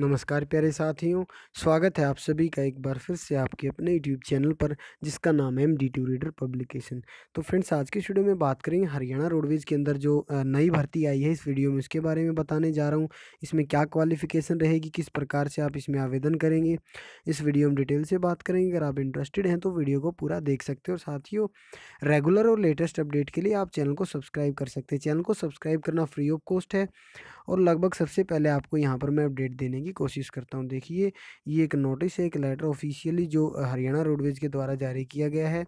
नमस्कार प्यारे साथियों स्वागत है आप सभी का एक बार फिर से आपके अपने यूट्यूब चैनल पर जिसका नाम है M D two reader publication तो फ्रेंड्स आज के स्टूडियो में बात करेंगे हरियाणा रोडवेज के अंदर जो नई भर्ती आई है इस वीडियो में उसके बारे में बताने जा रहा हूँ इसमें क्या क्वालिफिकेशन रहेगी किस प्रकार से आप इसमें आवेदन करेंगे इस वीडियो में डिटेल से बात करेंगे अगर आप इंटरेस्टेड हैं तो वीडियो को पूरा देख सकते हो और साथियों रेगुलर और लेटेस्ट अपडेट के लिए आप चैनल को सब्सक्राइब कर सकते हैं चैनल को सब्सक्राइब करना फ्री ऑफ कॉस्ट है और लगभग सबसे पहले आपको यहाँ पर मैं अपडेट देने की कोशिश करता हूँ देखिए ये एक नोटिस है एक लेटर ऑफिशियली जो हरियाणा रोडवेज के द्वारा जारी किया गया है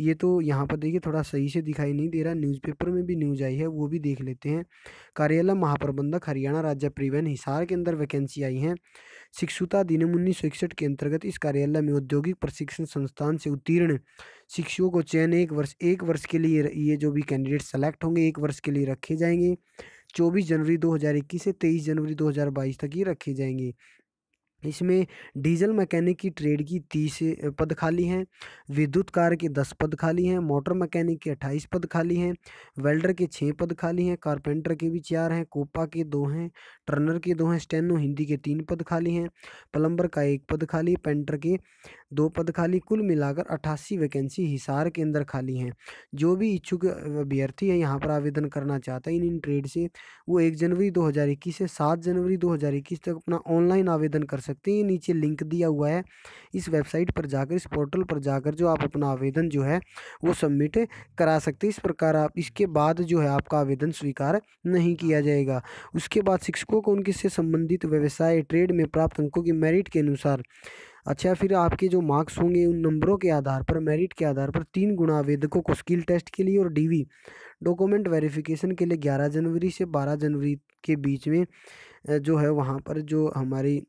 ये तो यहाँ पर देखिए थोड़ा सही से दिखाई नहीं दे रहा न्यूज़पेपर में भी न्यूज़ आई है वो भी देख लेते हैं कार्यालय महाप्रबंधक हरियाणा राज्य परिवहन हिसार के अंदर वैकेंसी आई है शिक्षुता दिनम उन्नीस के अंतर्गत इस कार्यालय में औद्योगिक प्रशिक्षण संस्थान से उत्तीर्ण शिक्षकों को चयन एक वर्ष एक वर्ष के लिए ये जो भी कैंडिडेट सेलेक्ट होंगे एक वर्ष के लिए रखे जाएंगे चौबीस जनवरी 2021 से तेईस जनवरी 2022 तक ही रखे जाएंगे इसमें डीजल मैकेनिक की ट्रेड की तीस पद खाली हैं विद्युत कार के दस पद खाली हैं मोटर मैकेनिक के अट्ठाईस पद खाली हैं वेल्डर के छः पद खाली हैं कारपेंटर के भी चार हैं कोपा के दो हैं टर्नर के दो हैं स्टेनो हिंदी के तीन पद खाली हैं प्लम्बर का एक पद खाली पेंटर के दो पद खाली कुल मिलाकर अट्ठासी वैकेंसी हिसार के अंदर खाली हैं जो भी इच्छुक अभ्यर्थी है यहाँ पर आवेदन करना चाहता है इन इन ट्रेड से वो एक जनवरी दो हज़ार इक्कीस से सात जनवरी दो हज़ार इक्कीस तक अपना ऑनलाइन आवेदन कर सकते हैं ये नीचे लिंक दिया हुआ है इस वेबसाइट पर जाकर इस पोर्टल पर जाकर जो आप अपना आवेदन जो है वो सबमिट करा सकते हैं इस प्रकार आप इसके बाद जो है आपका आवेदन स्वीकार नहीं किया जाएगा उसके बाद शिक्षकों को उनके से संबंधित व्यवसाय ट्रेड में प्राप्त अंकों की मेरिट के अनुसार अच्छा फिर आपके जो मार्क्स होंगे उन नंबरों के आधार पर मेरिट के आधार पर तीन गुणा आवेदकों को स्किल टेस्ट के लिए और डीवी डॉक्यूमेंट वेरिफिकेशन के लिए ग्यारह जनवरी से बारह जनवरी के बीच में जो है वहाँ पर जो हमारी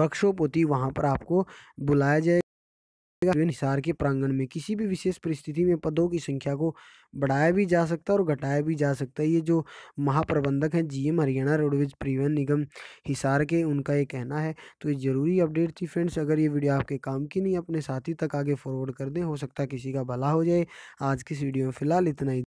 वर्कशॉप होती है वहाँ पर आपको बुलाया जाए हिसार के प्रांगण में किसी भी विशेष परिस्थिति में पदों की संख्या को बढ़ाया भी जा सकता है और घटाया भी जा सकता है ये जो महाप्रबंधक हैं जीएम हरियाणा रोडवेज परिवहन निगम हिसार के उनका ये कहना है तो ये ज़रूरी अपडेट थी फ्रेंड्स अगर ये वीडियो आपके काम की नहीं अपने साथी तक आगे फॉरवर्ड कर दें हो सकता है किसी का भला हो जाए आज की इस वीडियो में फिलहाल इतना ही